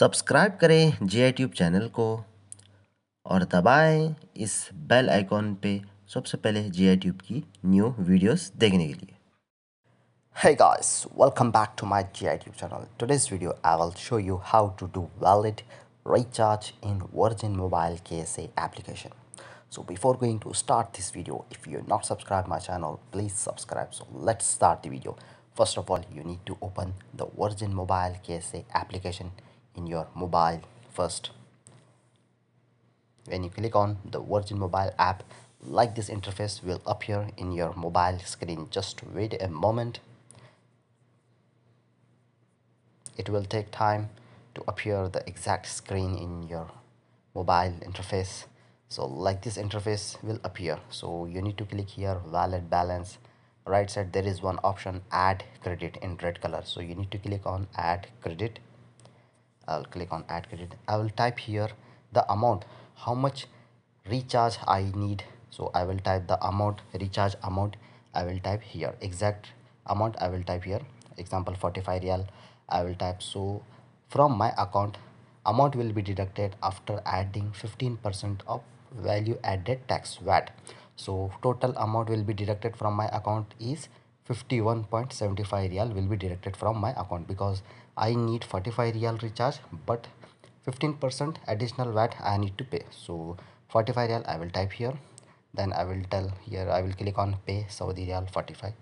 Subscribe करें जे आई tube channel को और दबाएं इस बेल आइकॉन पे सबसे पहले जे आई ट्यूब की न्यू वीडियोस देखने के लिए Hey guys, welcome back to my GI Tube channel. Today's video I will show you how to do valid recharge in Virgin Mobile KSA application. So before going to start this video, if you're not subscribed my channel, please subscribe. So let's start the video. First of all, you need to open the Virgin Mobile KSA application in your mobile first when you click on the virgin mobile app like this interface will appear in your mobile screen just wait a moment it will take time to appear the exact screen in your mobile interface so like this interface will appear so you need to click here wallet balance right side there is one option add credit in red color so you need to click on add credit I'll click on add credit I will type here the amount how much recharge I need so I will type the amount recharge amount I will type here exact amount I will type here example 45 real I will type so from my account amount will be deducted after adding 15% of value added tax VAT so total amount will be deducted from my account is 51.75 real will be deducted from my account because I need 45 real recharge but 15% additional VAT I need to pay so 45 real I will type here then I will tell here I will click on pay Saudi real 45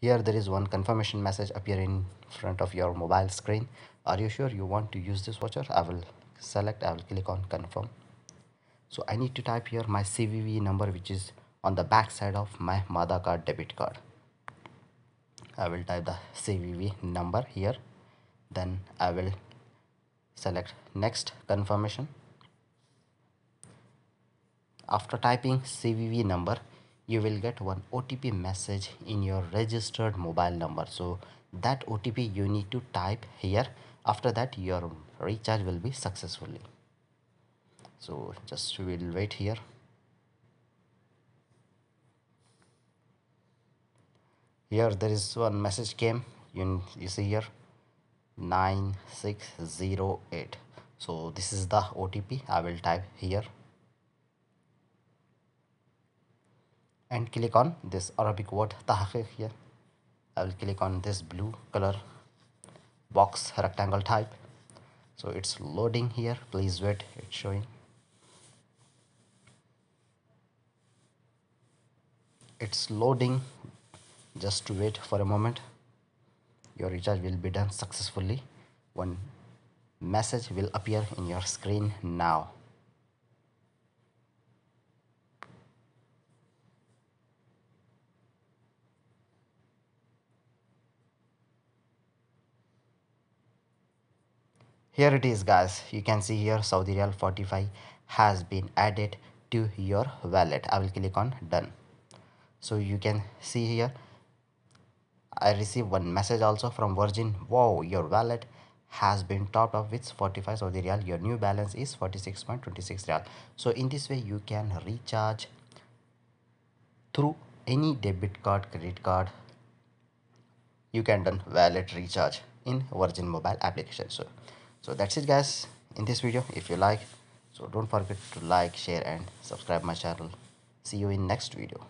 here there is one confirmation message appear in front of your mobile screen are you sure you want to use this voucher I will select I will click on confirm so I need to type here my CVV number which is on the back side of my mother card debit card I will type the CVV number here then I will select next confirmation after typing CVV number you will get one OTP message in your registered mobile number so that OTP you need to type here after that your recharge will be successfully so just we'll wait here here there is one message came you, you see here 9608 so this is the OTP I will type here and click on this Arabic word tahqiq here I will click on this blue color box rectangle type so it's loading here please wait it's showing it's loading just wait for a moment your recharge will be done successfully one message will appear in your screen now here it is guys you can see here saudi real 45 has been added to your wallet i will click on done so you can see here I received one message also from Virgin. Wow, your wallet has been topped up with 45 Saudi real. Your new balance is 46.26 real. So in this way you can recharge through any debit card, credit card. You can done wallet recharge in Virgin mobile application. So, so that's it guys in this video. If you like, so don't forget to like, share and subscribe my channel. See you in next video.